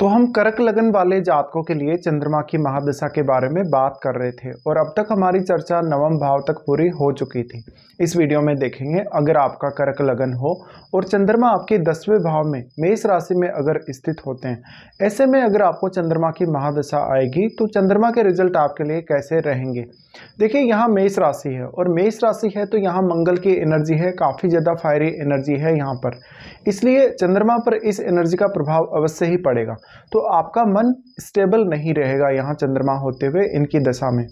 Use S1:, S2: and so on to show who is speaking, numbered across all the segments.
S1: तो हम करक लगन वाले जातकों के लिए चंद्रमा की महादशा के बारे में बात कर रहे थे और अब तक हमारी चर्चा नवम भाव तक पूरी हो चुकी थी इस वीडियो में देखेंगे अगर आपका करक लगन हो और चंद्रमा आपके दसवें भाव में मेष राशि में अगर स्थित होते हैं ऐसे में अगर आपको चंद्रमा की महादशा आएगी तो चंद्रमा के रिजल्ट आपके लिए कैसे रहेंगे देखिए यहाँ मेष राशि है और मेष राशि है तो यहाँ मंगल की एनर्जी है काफ़ी ज़्यादा फायरी एनर्जी है यहाँ पर इसलिए चंद्रमा पर इस एनर्जी का प्रभाव अवश्य ही पड़ेगा तो आपका मन स्टेबल नहीं रहेगा यहाँ चंद्रमा होते हुए इनकी दशा में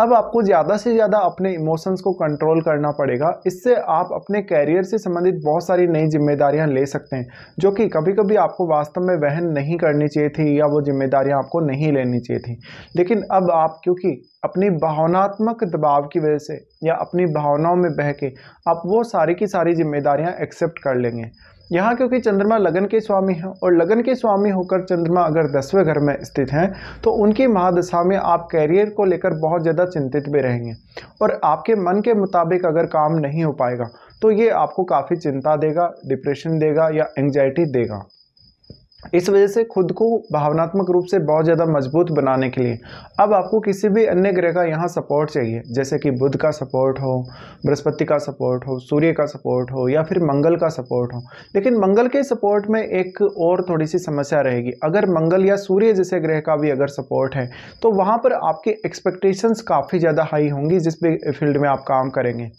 S1: अब आपको ज़्यादा से ज़्यादा अपने इमोशंस को कंट्रोल करना पड़ेगा इससे आप अपने कैरियर से संबंधित बहुत सारी नई जिम्मेदारियाँ ले सकते हैं जो कि कभी कभी आपको वास्तव में वहन नहीं करनी चाहिए थी या वो जिम्मेदारियाँ आपको नहीं लेनी चाहिए थी लेकिन अब आप क्योंकि अपनी भावनात्मक दबाव की वजह से या अपनी भावनाओं में बह के आप वो सारी की सारी जिम्मेदारियाँ एक्सेप्ट कर लेंगे यहाँ क्योंकि चंद्रमा लगन के स्वामी हैं और लगन के स्वामी होकर चंद्रमा अगर दसवें घर में स्थित हैं तो उनकी महादशा में आप कैरियर को लेकर बहुत ज़्यादा चिंतित भी रहेंगे और आपके मन के मुताबिक अगर काम नहीं हो पाएगा तो ये आपको काफ़ी चिंता देगा डिप्रेशन देगा या एंगजाइटी देगा इस वजह से खुद को भावनात्मक रूप से बहुत ज़्यादा मजबूत बनाने के लिए अब आपको किसी भी अन्य ग्रह का यहाँ सपोर्ट चाहिए जैसे कि बुध का सपोर्ट हो बृहस्पति का सपोर्ट हो सूर्य का सपोर्ट हो या फिर मंगल का सपोर्ट हो लेकिन मंगल के सपोर्ट में एक और थोड़ी सी समस्या रहेगी अगर मंगल या सूर्य जैसे ग्रह का भी अगर सपोर्ट है तो वहाँ पर आपकी एक्सपेक्टेशंस काफ़ी ज़्यादा हाई होंगी जिस भी फील्ड में आप काम करेंगे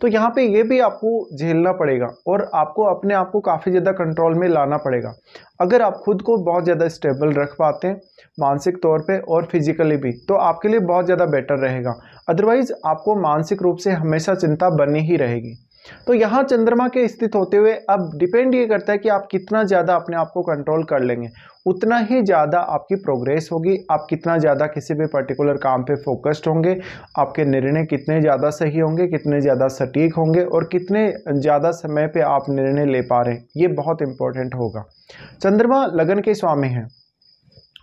S1: तो यहाँ पे ये भी आपको झेलना पड़ेगा और आपको अपने आप को काफ़ी ज़्यादा कंट्रोल में लाना पड़ेगा अगर आप खुद को बहुत ज़्यादा स्टेबल रख पाते हैं मानसिक तौर पे और फिजिकली भी तो आपके लिए बहुत ज़्यादा बेटर रहेगा अदरवाइज़ आपको मानसिक रूप से हमेशा चिंता बनी ही रहेगी तो यहाँ चंद्रमा के स्थित होते हुए अब डिपेंड ये करता है कि आप कितना ज़्यादा अपने आप को कंट्रोल कर लेंगे उतना ही ज़्यादा आपकी प्रोग्रेस होगी आप कितना ज़्यादा किसी भी पर्टिकुलर काम पे फोकस्ड होंगे आपके निर्णय कितने ज़्यादा सही होंगे कितने ज़्यादा सटीक होंगे और कितने ज़्यादा समय पे आप निर्णय ले पा रहे हैं ये बहुत इंपॉर्टेंट होगा चंद्रमा लगन के स्वामी हैं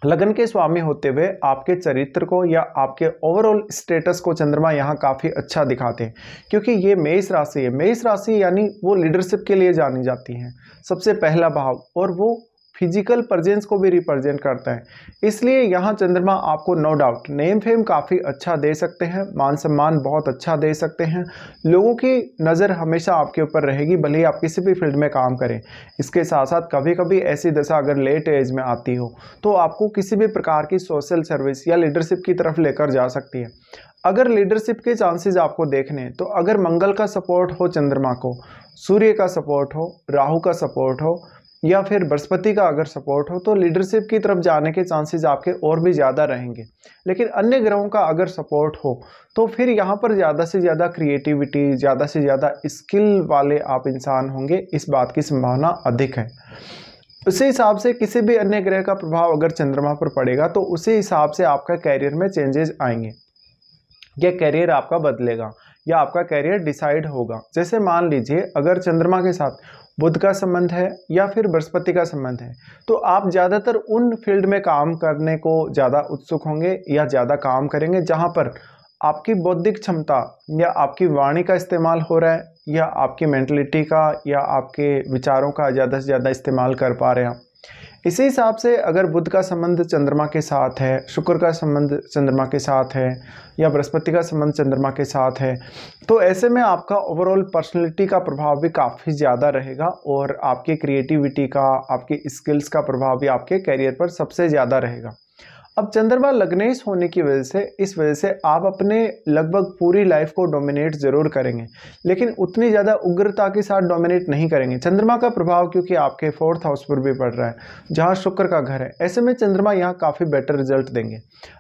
S1: लगन के स्वामी होते हुए आपके चरित्र को या आपके ओवरऑल स्टेटस को चंद्रमा यहाँ काफ़ी अच्छा दिखाते हैं क्योंकि ये मेष राशि है मेष राशि यानी वो लीडरशिप के लिए जानी जाती हैं सबसे पहला भाव और वो फिजिकल प्रजेंस को भी रिप्रेजेंट करते हैं इसलिए यहाँ चंद्रमा आपको नो डाउट नेम फेम काफ़ी अच्छा दे सकते हैं मान सम्मान बहुत अच्छा दे सकते हैं लोगों की नज़र हमेशा आपके ऊपर रहेगी भले ही आप किसी भी फील्ड में काम करें इसके साथ साथ कभी कभी ऐसी दशा अगर लेट एज में आती हो तो आपको किसी भी प्रकार की सोशल सर्विस या लीडरशिप की तरफ लेकर जा सकती है अगर लीडरशिप के चांसेस आपको देखने तो अगर मंगल का सपोर्ट हो चंद्रमा को सूर्य का सपोर्ट हो राहु का सपोर्ट हो या फिर बृहस्पति का अगर सपोर्ट हो तो लीडरशिप की तरफ जाने के चांसेस आपके और भी ज़्यादा रहेंगे लेकिन अन्य ग्रहों का अगर सपोर्ट हो तो फिर यहाँ पर ज़्यादा से ज़्यादा क्रिएटिविटी ज़्यादा से ज़्यादा स्किल वाले आप इंसान होंगे इस बात की संभावना अधिक है उसी हिसाब से किसी भी अन्य ग्रह का प्रभाव अगर चंद्रमा पर पड़ेगा तो उसी हिसाब से आपका कैरियर में चेंजेस आएंगे या कैरियर आपका बदलेगा या आपका कैरियर डिसाइड होगा जैसे मान लीजिए अगर चंद्रमा के साथ बुध का संबंध है या फिर बृहस्पति का संबंध है तो आप ज़्यादातर उन फील्ड में काम करने को ज़्यादा उत्सुक होंगे या ज़्यादा काम करेंगे जहाँ पर आपकी बौद्धिक क्षमता या आपकी वाणी का इस्तेमाल हो रहा है या आपकी मैंटलिटी का या आपके विचारों का ज़्यादा से ज़्यादा इस्तेमाल कर पा रहे हैं इसी हिसाब से अगर बुध का संबंध चंद्रमा के साथ है शुक्र का संबंध चंद्रमा के साथ है या बृहस्पति का संबंध चंद्रमा के साथ है तो ऐसे में आपका ओवरऑल पर्सनैलिटी का प्रभाव भी काफ़ी ज़्यादा रहेगा और आपके क्रिएटिविटी का आपके स्किल्स का प्रभाव भी आपके कैरियर पर सबसे ज़्यादा रहेगा अब चंद्रमा लग्नेश होने की वजह से इस वजह से आप अपने लगभग पूरी लाइफ को डोमिनेट ज़रूर करेंगे लेकिन उतनी ज़्यादा उग्रता के साथ डोमिनेट नहीं करेंगे चंद्रमा का प्रभाव क्योंकि आपके फोर्थ हाउस पर भी पड़ रहा है जहाँ शुक्र का घर है ऐसे में चंद्रमा यहाँ काफ़ी बेटर रिजल्ट देंगे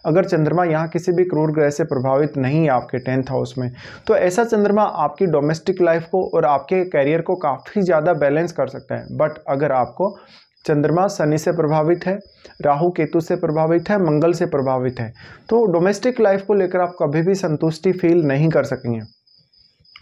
S1: अगर चंद्रमा यहाँ किसी भी क्रूर ग्रह से प्रभावित नहीं है आपके टेंथ हाउस में तो ऐसा चंद्रमा आपकी डोमेस्टिक लाइफ को और आपके कैरियर को काफ़ी ज़्यादा बैलेंस कर सकता है बट अगर आपको चंद्रमा शनि से प्रभावित है राहु केतु से प्रभावित है मंगल से प्रभावित है तो डोमेस्टिक लाइफ को लेकर आप कभी भी संतुष्टि फील नहीं कर सकेंगे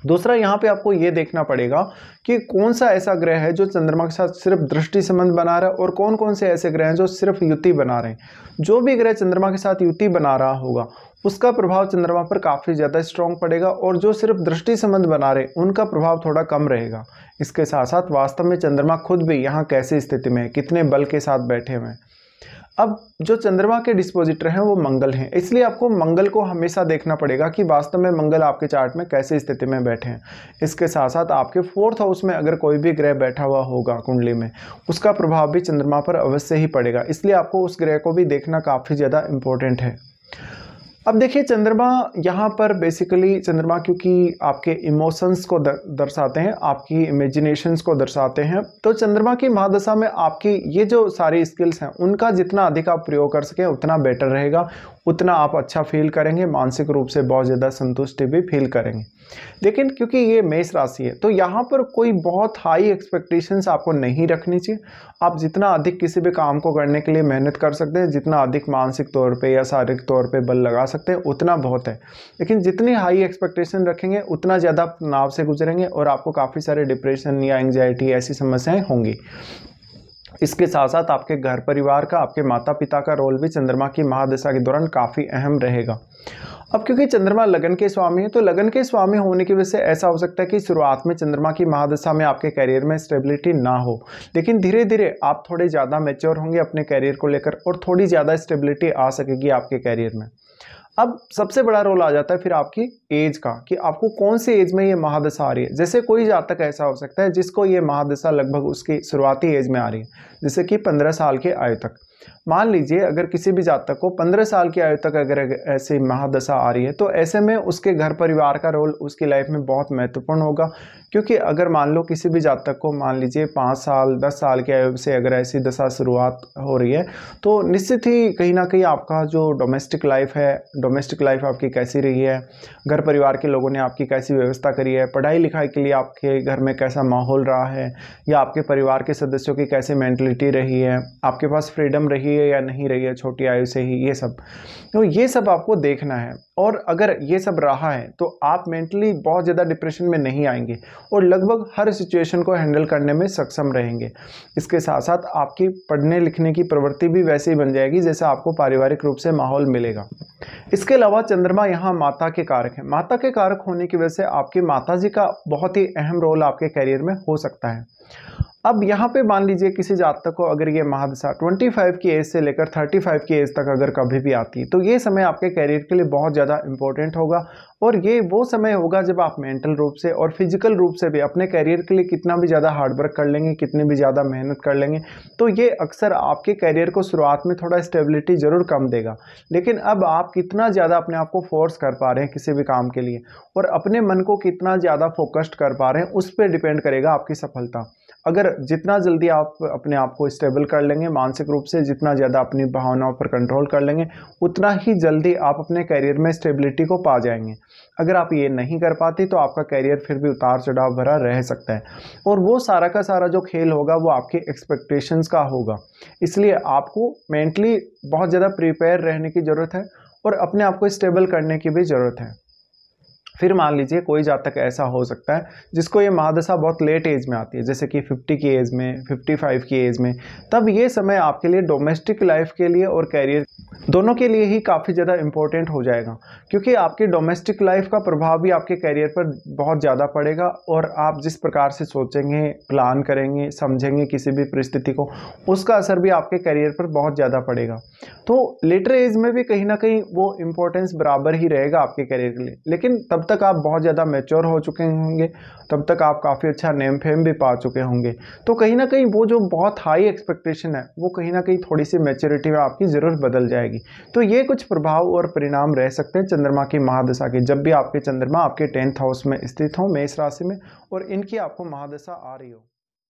S1: दूसरा यहाँ पे आपको ये देखना पड़ेगा कि कौन सा ऐसा ग्रह है जो चंद्रमा के साथ सिर्फ दृष्टि संबंध बना रहा है और कौन कौन से ऐसे ग्रह हैं जो सिर्फ युति बना रहे हैं जो भी ग्रह चंद्रमा के साथ युति बना रहा होगा उसका प्रभाव चंद्रमा पर काफ़ी ज़्यादा स्ट्रॉन्ग पड़ेगा और जो सिर्फ दृष्टि संबंध बना रहे उनका प्रभाव थोड़ा कम रहेगा इसके साथ साथ वास्तव में चंद्रमा खुद भी यहाँ कैसी स्थिति में है कितने बल के साथ बैठे हुए हैं अब जो चंद्रमा के डिस्पोजिटर हैं वो मंगल हैं इसलिए आपको मंगल को हमेशा देखना पड़ेगा कि वास्तव में मंगल आपके चार्ट में कैसे स्थिति में बैठे हैं इसके साथ साथ आपके फोर्थ हाउस में अगर कोई भी ग्रह बैठा हुआ होगा कुंडली में उसका प्रभाव भी चंद्रमा पर अवश्य ही पड़ेगा इसलिए आपको उस ग्रह को भी देखना काफ़ी ज़्यादा इम्पोर्टेंट है अब देखिए चंद्रमा यहाँ पर बेसिकली चंद्रमा क्योंकि आपके इमोशंस को दर्शाते हैं आपकी इमेजिनेशंस को दर्शाते हैं तो चंद्रमा की महादशा में आपकी ये जो सारी स्किल्स हैं उनका जितना अधिक आप प्रयोग कर सकें उतना बेटर रहेगा उतना आप अच्छा फील करेंगे मानसिक रूप से बहुत ज़्यादा संतुष्टि भी फील करेंगे लेकिन क्योंकि ये मेष राशि है तो यहाँ पर कोई बहुत हाई एक्सपेक्टेशंस आपको नहीं रखनी चाहिए आप जितना अधिक किसी भी काम को करने के लिए मेहनत कर सकते हैं जितना अधिक मानसिक तौर पर या शारीरिक तौर पर बल लगा सकते हैं उतना बहुत है लेकिन जितनी हाई एक्सपेक्टेशन रखेंगे उतना ज़्यादा तनाव से गुजरेंगे और आपको काफ़ी सारे डिप्रेशन या एंगजाइटी ऐसी समस्याएँ होंगी इसके साथ साथ आपके घर परिवार का आपके माता पिता का रोल भी चंद्रमा की महादशा के दौरान काफ़ी अहम रहेगा अब क्योंकि चंद्रमा लगन के स्वामी है तो लगन के स्वामी होने की वजह से ऐसा हो सकता है कि शुरुआत में चंद्रमा की महादशा में आपके करियर में स्टेबिलिटी ना हो लेकिन धीरे धीरे आप थोड़े ज़्यादा मेच्योर होंगे अपने करियर को लेकर और थोड़ी ज़्यादा स्टेबिलिटी आ सकेगी आपके करियर में अब सबसे बड़ा रोल आ जाता है फिर आपकी एज का कि आपको कौन सी एज में ये महादशा आ रही है जैसे कोई जातक ऐसा हो सकता है जिसको ये महादशा लगभग उसकी शुरुआती एज में आ रही है जैसे कि पंद्रह साल की आयु तक मान लीजिए अगर किसी भी जातक को पंद्रह साल की आयु तक अगर ऐसी महादशा आ रही है तो ऐसे में उसके घर परिवार का रोल उसकी लाइफ में बहुत महत्वपूर्ण होगा क्योंकि अगर मान लो किसी भी जातक को मान लीजिए पाँच साल दस साल की आयु से अगर ऐसी दशा शुरुआत हो रही है तो निश्चित ही कहीं ना कहीं आपका जो डोमेस्टिक लाइफ है डोमेस्टिक लाइफ आपकी कैसी रही है घर परिवार के लोगों ने आपकी कैसी व्यवस्था करी है पढ़ाई लिखाई के लिए आपके घर में कैसा माहौल रहा है या आपके परिवार के सदस्यों की कैसी मैंटलिटी रही है आपके पास फ्रीडम रही है या नहीं रही है छोटी आयु से ही ये सब तो ये सब आपको देखना है और अगर ये सब रहा है तो आप मेंटली बहुत ज़्यादा डिप्रेशन में नहीं आएंगे और लगभग हर सिचुएशन को हैंडल करने में सक्षम रहेंगे इसके साथ साथ आपकी पढ़ने लिखने की प्रवृत्ति भी वैसे ही बन जाएगी जैसे आपको पारिवारिक रूप से माहौल मिलेगा इसके अलावा चंद्रमा यहाँ माता के कारक हैं माता के कारक होने की वजह से आपकी माता जी का बहुत ही अहम रोल आपके करियर में हो सकता है अब यहाँ पे मान लीजिए किसी जातक को अगर ये महादशा 25 की एज से लेकर 35 की एज तक अगर कभी भी आती है तो ये समय आपके कैरियर के लिए बहुत ज़्यादा इंपॉर्टेंट होगा और ये वो समय होगा जब आप मेंटल रूप से और फिजिकल रूप से भी अपने कैरियर के लिए कितना भी ज़्यादा हार्डवर्क कर लेंगे कितनी भी ज़्यादा मेहनत कर लेंगे तो ये अक्सर आपके करियर को शुरुआत में थोड़ा स्टेबिलिटी ज़रूर कम देगा लेकिन अब आप कितना ज़्यादा अपने आप को फोर्स कर पा रहे हैं किसी भी काम के लिए और अपने मन को कितना ज़्यादा फोकस्ड कर पा रहे हैं उस पर डिपेंड करेगा आपकी सफलता अगर जितना जल्दी आप अपने आप को स्टेबल कर लेंगे मानसिक रूप से जितना ज़्यादा अपनी भावनाओं पर कंट्रोल कर लेंगे उतना ही जल्दी आप अपने करियर में स्टेबिलिटी को पा जाएंगे अगर आप ये नहीं कर पाते तो आपका करियर फिर भी उतार चढ़ाव भरा रह सकता है और वो सारा का सारा जो खेल होगा वो आपके एक्सपेक्टेशंस का होगा इसलिए आपको मेंटली बहुत ज़्यादा प्रिपेयर रहने की ज़रूरत है और अपने आप को स्टेबल करने की भी ज़रूरत है फिर मान लीजिए कोई जातक ऐसा हो सकता है जिसको ये महादशा बहुत लेट एज में आती है जैसे कि 50 की एज में 55 की एज में तब ये समय आपके लिए डोमेस्टिक लाइफ के लिए और कैरियर दोनों के लिए ही काफ़ी ज़्यादा इंपॉर्टेंट हो जाएगा क्योंकि आपकी डोमेस्टिक लाइफ का प्रभाव भी आपके कैरियर पर बहुत ज़्यादा पड़ेगा और आप जिस प्रकार से सोचेंगे प्लान करेंगे समझेंगे किसी भी परिस्थिति को उसका असर भी आपके कैरियर पर बहुत ज़्यादा पड़ेगा तो लेटर एज में भी कहीं ना कहीं वो इम्पोर्टेंस बराबर ही रहेगा आपके कैरियर के लिए लेकिन तब तक आप बहुत ज़्यादा मेच्योर हो चुके होंगे तब तक आप काफ़ी अच्छा नेम फेम भी पा चुके होंगे तो कहीं ना कहीं वो जो बहुत हाई एक्सपेक्टेशन है वो कहीं ना कहीं थोड़ी सी मेच्योरिटी में आपकी ज़रूर बदल जाएगी तो ये कुछ प्रभाव और परिणाम रह सकते हैं चंद्रमा की महादशा के जब भी आपके चंद्रमा आपके टेंथ हाउस में स्थित हों मेष राशि में और इनकी आपको महादशा आ रही हो